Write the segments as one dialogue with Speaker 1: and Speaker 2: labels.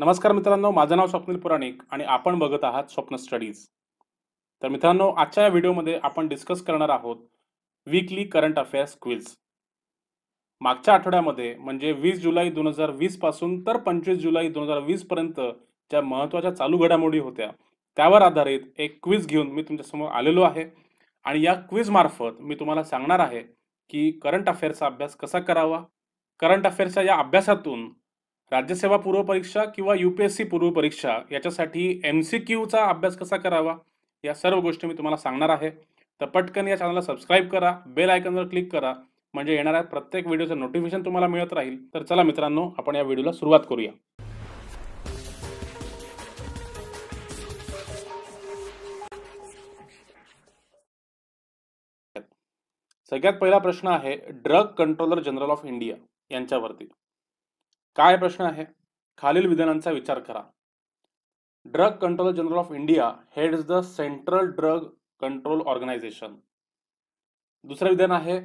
Speaker 1: नमस्कार मित्रांनो माझं नाव स्वप्नील पुराणिक आणि आपण बघत आहात स्वप्न स्टडीज तर मित्रांनो आजच्या या व्हिडिओमध्ये आपण डिस्कस करणार आहोत वीकली करंट अफेअर्स क्विल्स मागच्या आठवड्यामध्ये म्हणजे वीस जुलै दोन हजार वीस पासून तर पंचवीस जुलै दोन हजार वीस पर्यंत ज्या महत्त्वाच्या चालू घडामोडी होत्या त्यावर आधारित एक क्विज घेऊन मी तुमच्यासमोर आलेलो आहे आणि या मार्फत मी तुम्हाला सांगणार आहे की करंट अफेअर्सचा अभ्यास कसा करावा करंट अफेअर्सच्या या अभ्यासातून राज्यसेवा पूर्वपरीक्षा किंवा यू पी एस सी पूर्वपरीक्षा याच्यासाठी एम सी क्यूचा अभ्यास कसा करावा या सर्व गोष्टी मी तुम्हाला सांगणार आहे तर पटकन या चॅनलला सबस्क्राईब करा बेल आयकनवर क्लिक करा म्हणजे येणाऱ्या प्रत्येक व्हिडिओचं नोटिफिकेशन तुम्हाला मिळत राहील तर चला मित्रांनो आपण या व्हिडिओला सुरुवात करूया सगळ्यात पहिला प्रश्न आहे drug controller general of India यांच्यावरती काय प्रश्न आहे खालील विधानांचा विचार करा drug controller general of India heads the central drug control organisation दुसरं विधान आहे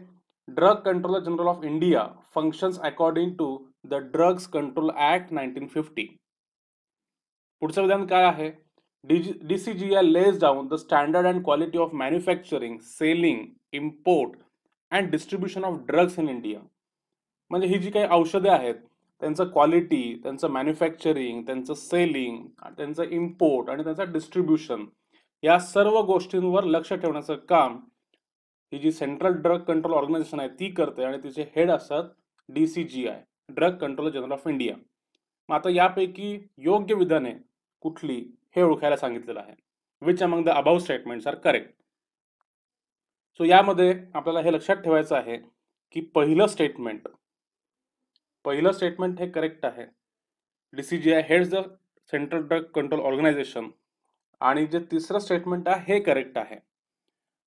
Speaker 1: drug controller general of India functions according to the drugs control act nineteen fifty पुढचं विधान काय आहे D I lays down the standard and quality of manufacturing selling import and distribution of drugs in India म्हणजे ही जी काही औषधे आहेत त्यांचं क्वालिटी त्यांचं मॅन्युफॅक्चरिंग त्यांचं सेलिंग त्यांचं इम्पोर्ट आणि त्यांचं डिस्ट्रीब्युशन या सर्व गोष्टींवर लक्ष ठेवण्याचं काम ही जी सेंट्रल ड्रग कंट्रोल ऑर्गनायझेशन आहे ती करते आणि तिचे हेड असतात D C G I drug control general of India मग आता यापैकी योग्य विधाने कुठली हे ओळखायला सांगितलेलं आहे which among the above statements are correct so यामध्ये आपल्याला हे लक्षात ठेवायचं आहे की पहिलं स्टेटमेंट पहिलं स्टेटमेंट हे करेक्ट आहे D C G I heads the central drug control organisation आणि जे तिसरं स्टेटमेंट आहे हे करेक्ट आहे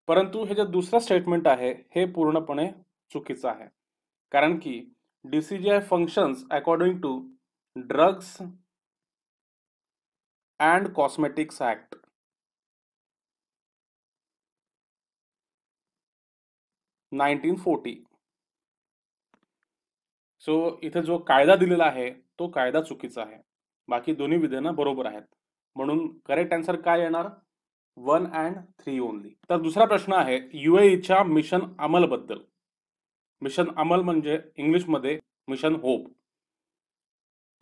Speaker 1: परंतु हे जे दुसरं स्टेटमेंट आहे हे पूर्णपणे चुकीचं आहे कारण की D C G I functions according to drugs and cosmetics act nineteen forty so इथे जो कायदा दिलेला आहे तो कायदा चुकीचा आहे बाकी दोन्ही विधानं बरोबर आहेत म्हणून करेक्ट आन्सर काय येणार वन अँड थ्री ओनली तर दुसरा प्रश्न आहे युएईच्या e मिशन अमलबद्दल मिशन अमल म्हणजे इंग्लिशमध्ये मिशन होप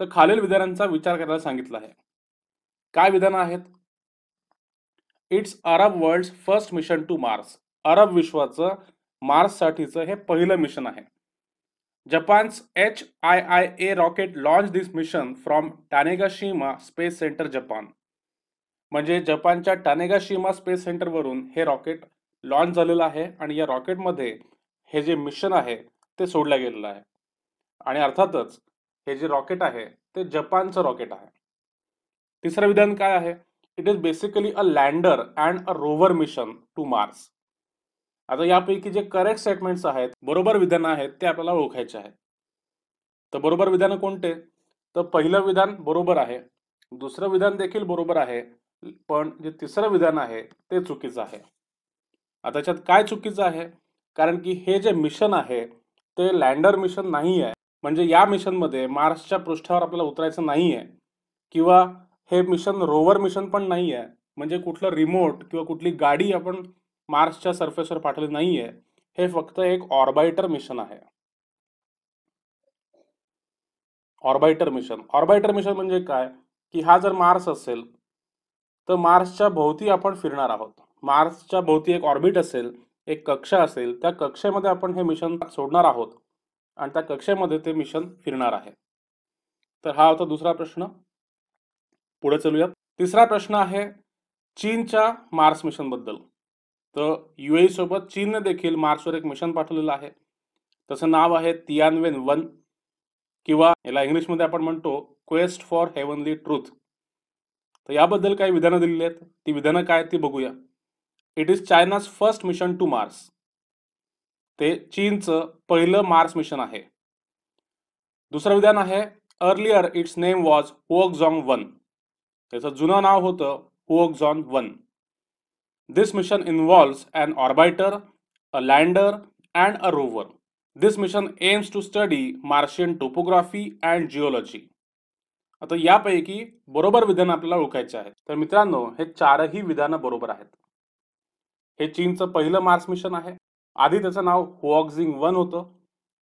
Speaker 1: तर खालील विधानांचा विचार करायला सांगितलं आहे काय विधानं आहेत it's Arab world first mission to Mars अरब विश्वाचं मार्ससाठीचं हे पहिलं मिशन आहे Japan's HIIA rocket launched this mission from Tanegashima Space Center, Japan. म्हणजे जपानच्या टानेगाशिमा स्पेस सेंटरवरून हे रॉकेट लॉन्च झालेलं आहे आणि या रॉकेटमध्ये हे जे मिशन आहे ते सोडलं गेलेलं आहे आणि अर्थातच हे जे रॉकेट आहे ते जपानचं रॉकेट आहे तिसरं विधान काय आहे it is basically a lander and a rover mission to Mars आता यापैकी जे करेक्ट स्टेटमेंट्स आहेत बरोबर विधानं आहेत ते आपल्याला ओळखायचे आहेत तर बरोबर विधानं कोणते तर पहिलं विधान बरोबर आहे दुसरं विधान देखील बरोबर आहे पण जे तिसरं विधान आहे ते चुकीचं आहे आता त्याच्यात काय चुकीचं आहे कारण की हे जे मिशन आहे ते लँडर मिशन नाही आहे म्हणजे या मिशनमध्ये मार्सच्या पृष्ठावर आपल्याला उतरायचं नाही आहे किंवा हे मिशन रोवर मिशन पण नाही आहे म्हणजे कुठलं रिमोट किंवा कुठली गाडी आपण मार्सच्या सरफेसवर पाठवले नाहीये हे फक्त एक ऑर्बायटर मिशन आहे ऑर्बायटर मिशन ऑर्बायटर मिशन म्हणजे काय की हा जर मार्स असेल तर मार्सच्या भोवती आपण फिरणार आहोत मार्सच्या भोवती एक ऑर्बिट असेल एक कक्षा असेल त्या कक्षेमध्ये आपण हे मिशन सोडणार आहोत आणि त्या कक्षेमध्ये ते मिशन फिरणार आहे तर हा होता दुसरा प्रश्न पुढे चलूया तिसरा प्रश्न आहे चीनच्या मार्स मिशन बद्दल तर यू e सोबत चीनने देखील मार्सवर एक मिशन पाठवलेलं आहे तसं नाव आहे तियानवेन वन किंवा याला इंग्लिशमध्ये आपण म्हणतो क्वेस्ट फॉर हेवनली ट्रूथ तर याबद्दल काही विधानं दिलेली आहेत ती विधानं काय ती बघूया it is China's first mission to Mars ते चीनचं पहिलं मार्स मिशन आहे दुसरं विधान आहे earlier its name was Huoxing one त्याचं जुनं नाव होतं Huoxing one This mission involves an orbiter a lander and a rover this mission aims to study Martian topography and geology आता यापैकी बरोबर विधान आपल्याला ओळखायचे आहेत तर मित्रांनो हे चारही विधानं बरोबर आहेत हे चीनचं पहिलं मार्स मिशन आहे आधी त्याचं नाव हुऑक्झिंग वन होतं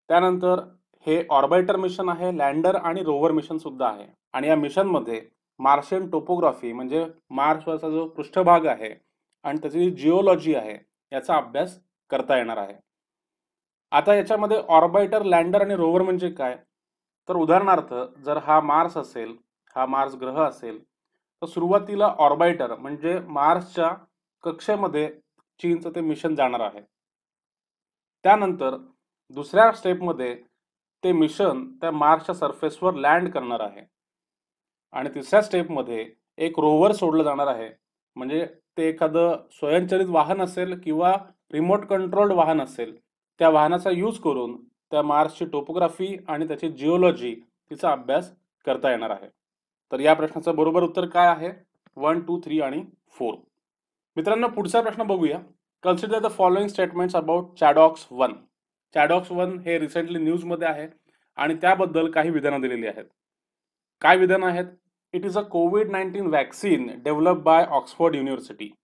Speaker 1: त्यानंतर हे ऑर्बायटर मिशन आहे लँडर आणि रोवर मिशन सुद्धा आहे आणि या मिशनमध्ये मार्शियन टोपोग्राफी म्हणजे मार्सवरचा जो पृष्ठभाग आहे आणि त्याची जी जिओलॉजी आहे याचा अभ्यास करता येणार आहे आता याच्यामध्ये ऑर्बायटर लँडर आणि रोवर म्हणजे काय तर उदाहरणार्थ जर हा मार्स असेल हा मार्स ग्रह असेल तर सुरुवातीला ऑर्बायटर म्हणजे मार्सच्या कक्षेमध्ये चीनचं ते मिशन जाणार आहे त्यानंतर दुसऱ्या स्टेपमध्ये ते मिशन त्या मार्सच्या सरफेसवर लँड करणार आहे आणि तिसऱ्या स्टेपमध्ये एक रोवर सोडलं जाणार आहे म्हणजे ते एखादं स्वयंचलित वाहन असेल किंवा रिमोट कंट्रोल्ड वाहन असेल त्या वाहनाचा यूज करून त्या मार्सची टोपोग्राफी आणि त्याची जिओलॉजी तिचा अभ्यास करता येणार आहे तर या प्रश्नाचं बरोबर उत्तर काय आहे वन टू थ्री आणि फोर मित्रांनो पुढचा प्रश्न बघूया consider the following statements about ChAdOx one ChAdOx one हे रिसेंटली न्यूजमध्ये आहे आणि त्याबद्दल काही विधानं दिलेली आहेत काय विधानं आहेत It is a COVID-19 vaccine developed by Oxford University.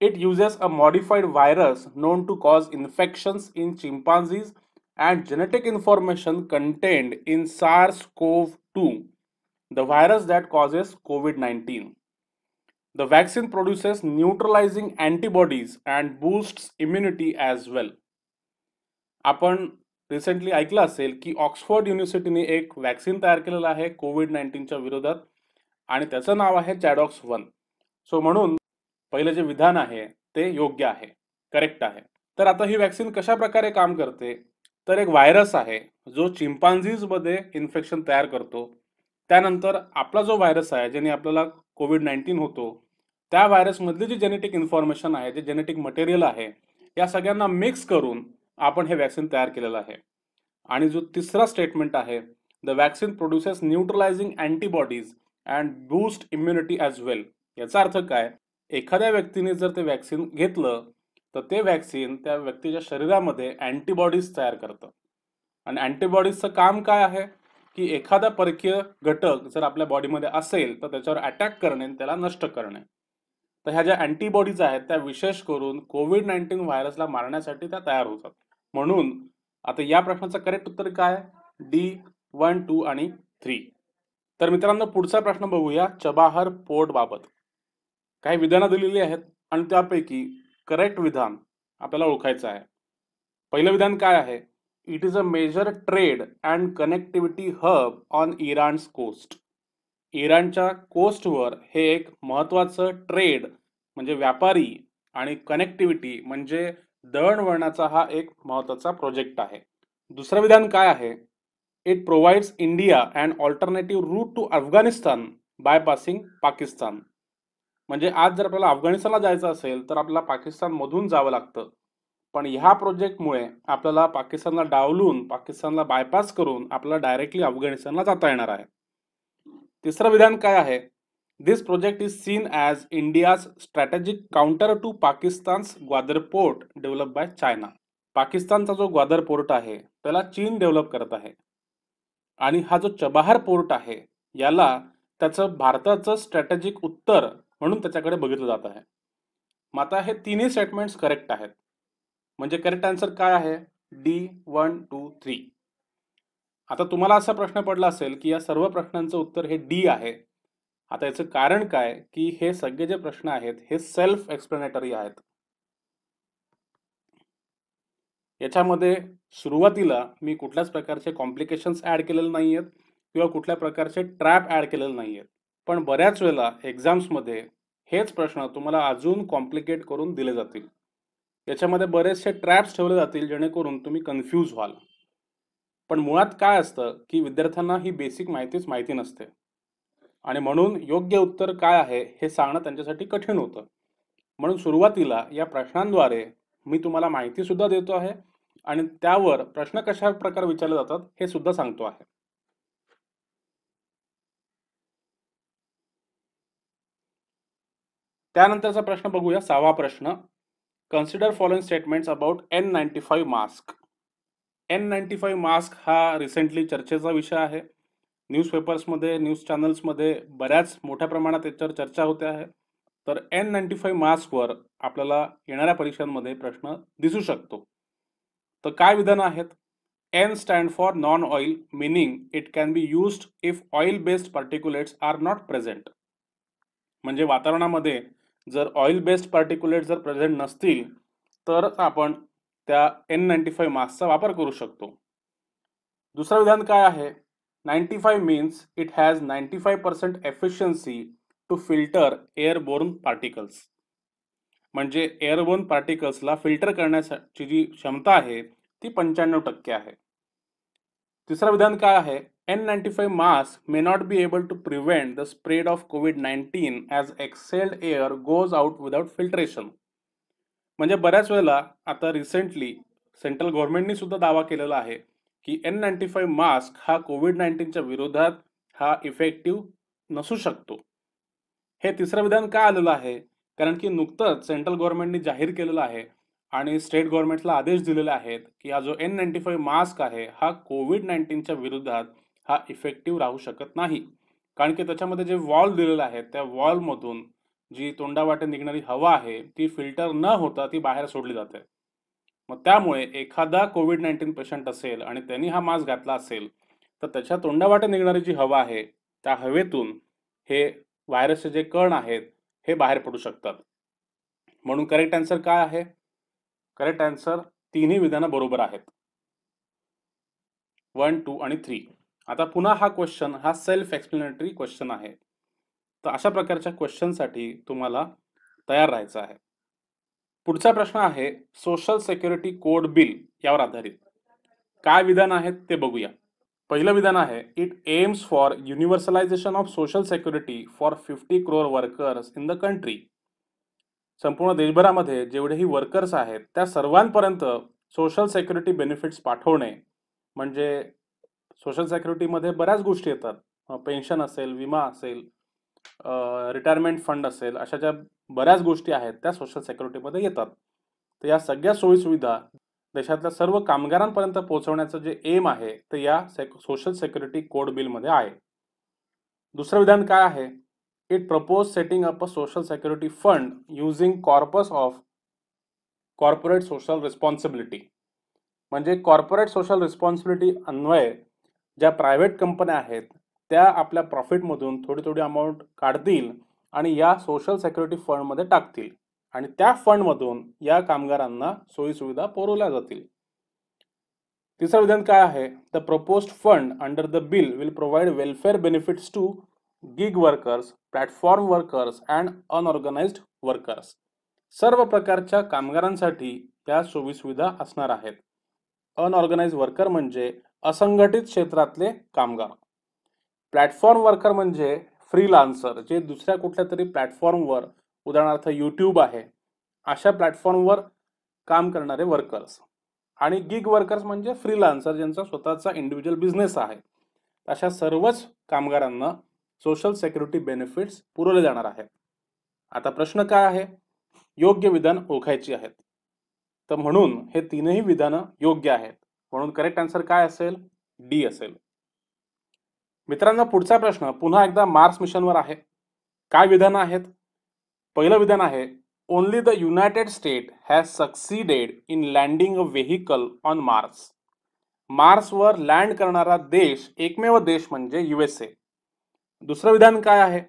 Speaker 1: It uses a modified virus known to cause infections in chimpanzees and genetic information contained in SARS-CoV-2, the virus that causes COVID-19. The vaccine produces neutralizing antibodies and boosts immunity as well. आपण recently ऐकलं असेल की Oxford युनिव्हर्सिटीने एक vaccine तयार केलेलं आहे Covid नाईन्टीनच्या विरोधात आणि त्याचं नाव आहे चॅडॉक्स वन सो म्हणून पहिलं जे विधान आहे ते योग्य आहे करेक्ट आहे तर आता ही वॅक्सिन कशा प्रकारे काम करते तर एक व्हायरस आहे जो मध्ये इन्फेक्शन तयार करतो त्यानंतर आपला जो व्हायरस आहे ज्याने आपल्याला कोविड नाईन्टीन होतो त्या व्हायरसमधली जी जेनेटिक इन्फॉर्मेशन आहे जे जेनेटिक मटेरियल आहे या सगळ्यांना मिक्स करून आपण हे वॅक्सिन तयार केलेलं आहे आणि जो तिसरा स्टेटमेंट आहे the vaccine produces neutralising antibodies and boost immunity as well याचा अर्थ काय एखाद्या व्यक्तीने जर ते वॅक्सिन घेतलं तर ते वॅक्सिन त्या व्यक्तीच्या शरीरामध्ये अँटीबॉडीज तयार करतं आणि अँटीबॉडीजचं काम काय आहे की एखादा परकीय घटक जर आपल्या बॉडीमध्ये असेल तर त्याच्यावर अटॅक करणे त्याला नष्ट करणे तर ह्या ज्या अँटीबॉडीज आहेत त्या विशेष करून कोविड नाईन्टीन व्हायरसला मारण्यासाठी त्या तयार होतात म्हणून आता या प्रश्नाचं करेक्ट उत्तर काय डी वन टू आणि थ्री तर मित्रांनो पुढचा प्रश्न बघूया चबाहर बाबत काही विधानं दिलेली आहेत आणि त्यापैकी करेक्ट विधान आपल्याला ओळखायचं आहे पहिलं विधान काय आहे it is a major trade and connectivity hub on Iran coast इराणच्या कोस्टवर हे एक महत्त्वाचं ट्रेड म्हणजे व्यापारी आणि कनेक्टिव्हिटी म्हणजे दळणवळणाचा हा एक महत्त्वाचा प्रोजेक्ट आहे दुसरं विधान काय आहे it provides India and alternative route to Afghanistan bypassing Pakistan म्हणजे आज जर आपल्याला अफगाणिस्तानला जायचं असेल तर आपल्याला पाकिस्तानमधून जावं लागतं पण ह्या प्रोजेक्टमुळे आपल्याला पाकिस्तानला डावलून पाकिस्तानला बायपास करून आपल्याला डायरेक्टली अफगाणिस्तानला जाता येणार आहे तिसरं विधान काय आहे this project is seen as India's strategic counter to Pakistan's Gwadar port develop by China पाकिस्तानचा जो ग्वादर पोर्ट आहे त्याला चीन डेव्हलप करत आहे आणि हा जो चबाहार पोर्ट आहे याला त्याचं भारताचं स्ट्रॅटेजिक उत्तर म्हणून त्याच्याकडे बघितलं जात आहे मग आता हे तिन्ही स्टेटमेंट्स करेक्ट आहेत म्हणजे करेक्ट आन्सर काय आहे डी वन टू थ्री आता तुम्हाला असा प्रश्न पडला असेल की या सर्व प्रश्नांचं उत्तर हे डी आहे आता याचं कारण काय की हे सगळे जे प्रश्न आहेत हे सेल्फ एक्सप्लेनेटरी आहेत याच्यामध्ये सुरुवातीला मी कुठल्याच प्रकारचे कॉम्प्लिकेशन्स ॲड केलेले नाही आहेत किंवा कुठल्या प्रकारचे ट्रॅप ॲड केलेले नाही आहेत पण बऱ्याच वेळेला एक्झाम्समध्ये हेच प्रश्न तुम्हाला अजून कॉम्प्लिकेट करून दिले जातील याच्यामध्ये बरेचसे ट्रॅप्स ठेवले जातील जेणेकरून तुम्ही कन्फ्यूज व्हाल पण मुळात काय असतं की विद्यार्थ्यांना ही बेसिक माहितीच माहिती नसते आणि म्हणून योग्य उत्तर काय आहे हे सांगणं त्यांच्यासाठी कठीण होतं म्हणून सुरुवातीला या प्रश्नांद्वारे मी तुम्हाला माहिती सुद्धा देतो आहे आणि त्यावर प्रश्न कशा प्रकारे विचारले जातात हे सुद्धा सांगतो आहे त्यानंतरचा प्रश्न बघूया सहावा प्रश्न consider following statements about N ninety five mask N ninety five mask हा रिसेंटली चर्चेचा विषय आहे न्यूज न्यूजपेपर्समध्ये न्यूज चॅनल्समध्ये बऱ्याच मोठ्या प्रमाणात याच्यावर चर्चा होते आहे तर एन नाईन्टी फाईव्ह मास्कवर आपल्याला येणाऱ्या परीक्षांमध्ये प्रश्न दिसू शकतो तर काय विधान आहेत N stand for non oil meaning it can be used if oil based particulates are not present म्हणजे वातावरणामध्ये जर ऑइल बेस्ड पार्टिक्युलेट जर प्रेझेंट नसतील तरच आपण त्या एन नाईन्टी फाईव्ह मास्कचा वापर करू शकतो दुसरं विधान काय आहे ninety five means it has ninety five percent efficiency to filter airborne particles म्हणजे एअरबोर्न पार्टिकल्सला फिल्टर करण्याची जी क्षमता आहे ती पंच्याण्णव टक्के आहे तिसरं विधान काय आहे N ninety five mask may not be able to prevent the spread of COVID nineteen as exhaled air goes out without filtration म्हणजे बऱ्याच वेळेला आता रिसेंटली सेंट्रल गव्हर्नमेंटनी सुद्धा दावा केलेला आहे की एन नाईन्टी फाईव्ह मास्क हा कोविड नाईन्टीनच्या विरोधात हा इफेक्टिव्ह नसू शकतो हे तिसरं विधान का आलेलं आहे कारण की नुकतंच सेंट्रल गव्हर्नमेंटनी जाहीर केलेलं आहे आणि स्टेट गव्हर्नमेंटला आदेश दिलेले आहेत की हा जो एन नाईन्टी फाईव्ह मास्क आहे हा कोविड नाईन्टीनच्या विरोधात हा इफेक्टिव्ह राहू शकत नाही कारण की त्याच्यामध्ये जे वॉल दिलेलं आहे त्या वॉलमधून जी तोंडावाटे निघणारी हवा आहे ती फिल्टर न होता ती बाहेर सोडली जाते मग त्यामुळे एखादा कोविड नाईन्टीन पेशंट असेल आणि त्यांनी हा मास्क घातला असेल तर त्याच्या तोंडावाटे निघणारी जी हवा आहे त्या हवेतून हे व्हायरसचे जे कण आहेत हे बाहेर पडू शकतात म्हणून करेक्ट आन्सर काय आहे करेक्ट आन्सर तिन्ही विधानं बरोबर आहेत वन टू आणि थ्री आता पुन्हा हा क्वेश्चन हा सेल्फ एक्सप्लेनेटरी क्वेश्चन आहे तर अशा प्रकारच्या क्वेश्चनसाठी तुम्हाला तयार राहायचं आहे पुढचा प्रश्न आहे सोशल सेक्युरिटी कोड बिल यावर आधारित काय विधान आहेत ते बघूया पहिलं विधान आहे it aims for universalisation of social security for fifty crore workers in the country संपूर्ण देशभरामध्ये जेवढेही वर्कर्स आहेत त्या सर्वांपर्यंत सोशल सेक्युरिटी बेनिफिट्स पाठवणे म्हणजे सोशल सेक्युरिटीमध्ये बऱ्याच गोष्टी येतात पेन्शन असेल विमा असेल रिटायरमेंट फंड असेल अशा ज्या बऱ्याच गोष्टी आहेत त्या सोशल सेक्युरिटीमध्ये येतात तर या सगळ्या सोयीसुविधा देशातल्या सर्व कामगारांपर्यंत पोहोचवण्याचं जे एम आहे ते या सेक सोशल सेक्युरिटी कोड बिलमध्ये आहे दुसरं विधान काय आहे it propose setting up a social security fund using corpus of corporate social responsibility म्हणजे कॉर्पोरेट सोशल रिस्पॉन्सिबिलिटी अन्वये ज्या प्रायव्हेट कंपन्या आहेत त्या आपल्या प्रॉफिटमधून थोडी थोडी अमाऊंट काढतील आणि या सोशल सेक्युरिटी फंडमध्ये टाकतील आणि त्या फंडमधून या कामगारांना सोयीसुविधा पुरवल्या जातील तिसरं विधान काय आहे the proposed fund under the bill will provide welfare benefits to gig workers platform workers and unorganised workers सर्व प्रकारच्या कामगारांसाठी या सोयीसुविधा असणार आहेत अनऑर्गनाइज वर्कर म्हणजे असंघटित क्षेत्रातले कामगार प्लॅटफॉर्म वर्कर म्हणजे फ्रीलान्सर जे दुसऱ्या कुठल्या तरी प्लॅटफॉर्मवर उदाहरणार्थ यूट्यूब आहे अशा प्लॅटफॉर्मवर काम करणारे वर्कर्स आणि गिग वर्कर्स म्हणजे फ्रीलान्सर ज्यांचा स्वतःचा इंडिव्हिज्युअल बिझनेस आहे अशा सर्वच कामगारांना सोशल सेक्युरिटी बेनिफिट्स पुरवले जाणार आहेत आता प्रश्न काय आहे योग्य विधान ओळखायची आहेत तर म्हणून हे तीनही विधानं योग्य आहेत म्हणून करेक्ट आन्सर काय असेल डी असेल मित्रांनो पुढचा प्रश्न पुन्हा एकदा मार्स मिशनवर आहे काय विधानं आहेत पहिलं विधान आहे only the United State has succeeded in landing a vehicle on Mars मार्सवर लँड करणारा देश एकमेव देश म्हणजे एस ए दुसरं विधान काय आहे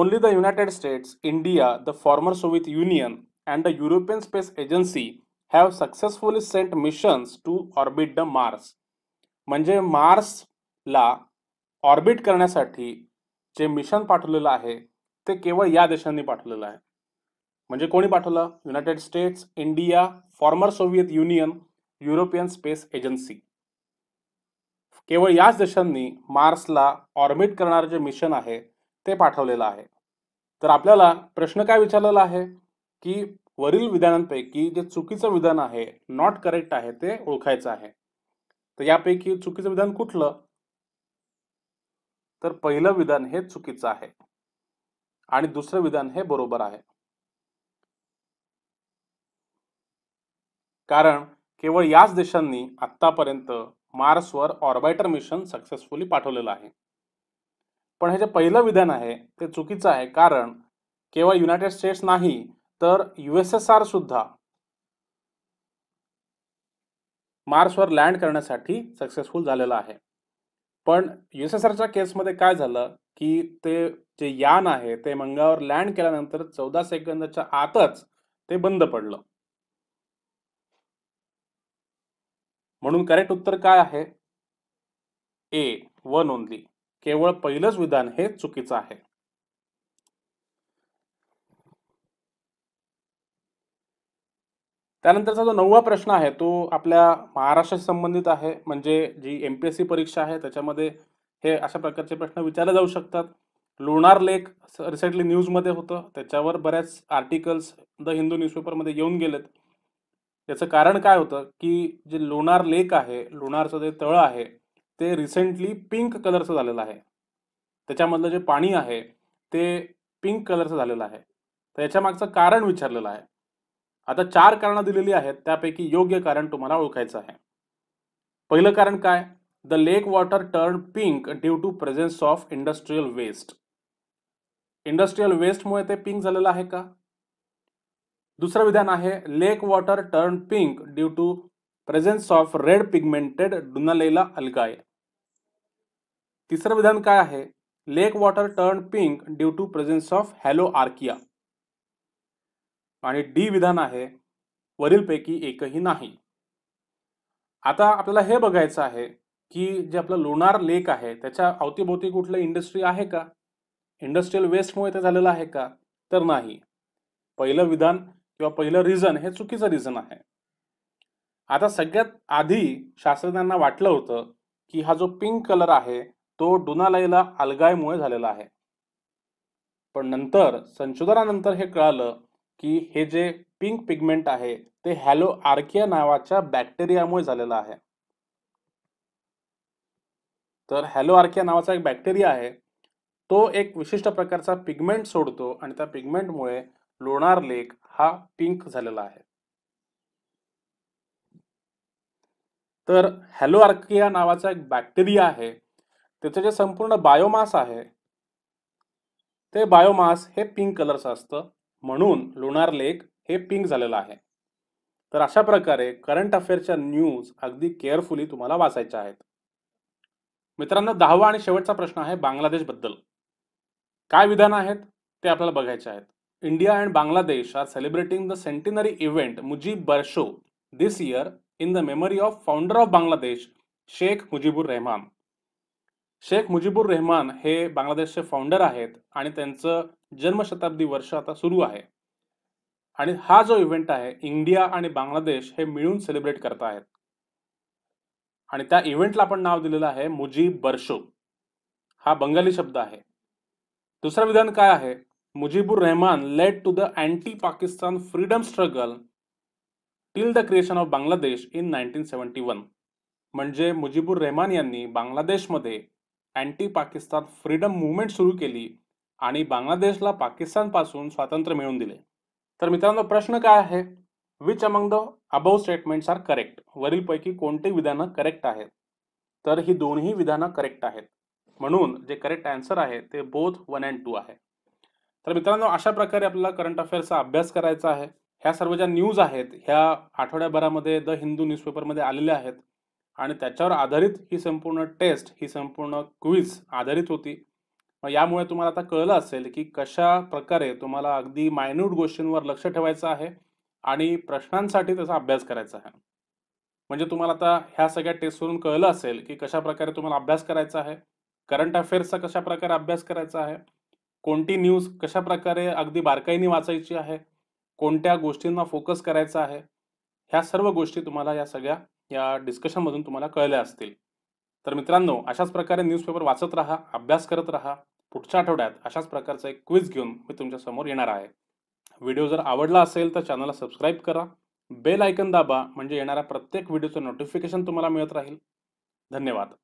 Speaker 1: only the United States India the former Soviet Union and the European Space Agency have successfully sent missions to orbit the Mars म्हणजे मार्सला ऑर्बिट करण्यासाठी जे मिशन पाठवलेलं आहे ते केवळ या देशांनी पाठवलेलं आहे म्हणजे कोणी पाठवलं United States India former Soviet Union European Space Agency केवळ याच देशांनी मार्सला ऑर्बिट करणारं जे मिशन आहे ते पाठवलेलं आहे तर आपल्याला प्रश्न काय विचारलेला आहे की वरील विधानांपैकी जे चुकीचं विधान आहे नॉट करेक्ट आहे ते ओळखायचं आहे तर यापैकी चुकीचं विधान कुठलं तर पहिलं विधान हे चुकीचं आहे आणि दुसरं विधान हे बरोबर आहे कारण केवळ याच देशांनी आतापर्यंत मार्सवर ऑर्बायटर मिशन सक्सेसफुली पाठवलेलं आहे पण हे जे पहिलं विधान आहे ते चुकीचं आहे कारण केवळ युनायटेड स्टेट्स नाही तर युएसएसआर सुद्धा मार्सवर लँड करण्यासाठी सक्सेसफुल झालेला आहे पण केस केसमध्ये काय झालं की ते जे यान आहे ते मंगळावर लँड केल्यानंतर चौदा सेकंदाच्या आतच ते बंद पडलं म्हणून करेक्ट उत्तर काय आहे ए वन ओनली केवळ पहिलंच विधान हे चुकीचं आहे त्यानंतरचा जो नववा प्रश्न आहे तो आपल्या महाराष्ट्राशी संबंधित आहे म्हणजे जी एम पी एस सी परीक्षा आहे त्याच्यामध्ये हे अशा प्रकारचे प्रश्न विचारले जाऊ शकतात लोणार लेक रिसेंटली न्यूजमध्ये होतं त्याच्यावर बऱ्याच आर्टिकल्स द हिंदू न्यूजपेपरमध्ये येऊन गेलेत याचं कारण काय होतं की जे लोणार लेक आहे लोणारचं जे तळ आहे ते रिसेंटली पिंक कलरचं झालेलं आहे त्याच्यामधलं जे पाणी आहे ते पिंक कलरचं झालेलं आहे तर याच्या मागचं कारण विचारलेलं आहे आता चार कारण दिलेली आहेत त्यापैकी योग्य कारण तुम्हाला ओळखायचं आहे पहिलं कारण काय the lake water turn pink due to presence of industrial waste industrial वेस्टमुळे ते पिंक झालेलं आहे का दुसरं विधान आहे lake water turn pink due to presence of red pigmented Dunaliella algae तिसरं विधान काय आहे lake water turn pink due to presence of haloarchaea आणि डी विधान आहे वरीलपैकी एकही नाही आता आपल्याला हे बघायचं आहे की जे आपलं लोणार लेक आहे त्याच्या अवतीभोवती कुठलं इंडस्ट्री आहे का इंडस्ट्रीयल वेस्टमुळे ते झालेलं आहे का तर नाही पहिलं विधान किंवा पहिलं रिझन हे चुकीचं रिझन आहे आता सगळ्यात आधी शास्त्रज्ञांना वाटलं होतं की हा जो पिंक कलर आहे तो डुनालाईला अलगायमुळे झालेला आहे पण नंतर संशोधनानंतर हे कळालं की हे जे पिंक पिगमेंट आहे ते हॅलो आर्किया नावाच्या बॅक्टेरियामुळे झालेलं आहे तर हॅलो आर्किया नावाचा एक बॅक्टेरिया आहे तो एक विशिष्ट प्रकारचा पिगमेंट सोडतो आणि त्या पिगमेंटमुळे लोणार लेक हा पिंक झालेला आहे तर हॅलो आर्किया नावाचा एक बॅक्टेरिया आहे त्याचं जे संपूर्ण बायोमास आहे ते बायोमास हे पिंक कलरचं असतं म्हणून लोणार लेक हे पिंक झालेलं आहे तर अशा प्रकारे करंट अफेअरच्या न्यूज अगदी केअरफुली तुम्हाला वाचायच्या आहेत मित्रांनो दहावा आणि शेवटचा प्रश्न आहे बांगलादेशबद्दल काय विधान आहेत ते आपल्याला बघायचे आहेत India and Bangladesh are celebrating the centenary event Mujib Borsho this year in the memory of founder of Bangladesh Sheikh Mujibur Rahman Sheikh Mujibur Rahman हे बांगलादेशचे फाउंडर आहेत आणि त्यांचं जन्मशताब्दी वर्ष आता सुरू आहे आणि हा जो इव्हेंट आहे इंडिया आणि बांगलादेश हे मिळून सेलिब्रेट करत आहेत आणि त्या इव्हेंटला आपण नाव दिलेलं आहे मुजीब बर्शो हा बंगाली शब्द आहे दुसरं विधान काय आहे Mujibur Rahman led to the anti Pakistan freedom struggle till the creation of Bangladesh in nineteen seventy one म्हणजे मुजीबुर रहमान यांनी बांगलादेशमध्ये अँटी पाकिस्तान फ्रीडम मुवमेंट सुरू केली आणि बांगलादेशला पाकिस्तानपासून स्वातंत्र्य मिळवून दिले तर मित्रांनो प्रश्न काय आहे which among the above statements are correct वरीलपैकी कोणते विधानं करेक्ट आहेत तर ही दोन्ही विधानं करेक्ट आहेत म्हणून जे करेक्ट आन्सर आहे ते बोथ वन अँड टू आहे तर मित्रांनो अशा प्रकारे आपल्याला करंट अफेअर्सचा अभ्यास करायचा आहे ह्या सर्व ज्या न्यूज आहेत ह्या आठवड्याभरामध्ये द हिंदू न्यूजपेपरमध्ये आलेल्या आहेत आणि त्याच्यावर आधारित ही संपूर्ण टेस्ट ही संपूर्ण क्विज आधारित होती मग यामुळे तुम्हाला आता कळलं असेल की कशा प्रकारे तुम्हाला अगदी मायन्यूट गोष्टींवर लक्ष ठेवायचं आहे आणि प्रश्नांसाठी त्याचा अभ्यास करायचा आहे म्हणजे तुम्हाला आता ह्या सगळ्या टेस्टवरून कळलं असेल की कशा प्रकारे तुम्हाला अभ्यास करायचा आहे करंट अफेअर्सचा कशा प्रकारे अभ्यास करायचा आहे कोणती न्यूज कशा प्रकारे अगदी बारकाईने वाचायची आहे कोणत्या गोष्टींना फोकस करायचा आहे ह्या सर्व गोष्टी तुम्हाला या सगळ्या या डिस्कशनमधून तुम्हाला कळल्या असतील तर मित्रांनो अशाच प्रकारे न्यूजपेपर वाचत राहा अभ्यास करत राहा पुढच्या आठवड्यात अशाच प्रकारचा एक क्विज घेऊन मी तुमच्यासमोर येणार आहे व्हिडिओ जर आवडला असेल तर चॅनलला सबस्क्राईब करा बेल आयकन दाबा म्हणजे येणाऱ्या प्रत्येक व्हिडिओचं नोटिफिकेशन तुम्हाला मिळत राहील धन्यवाद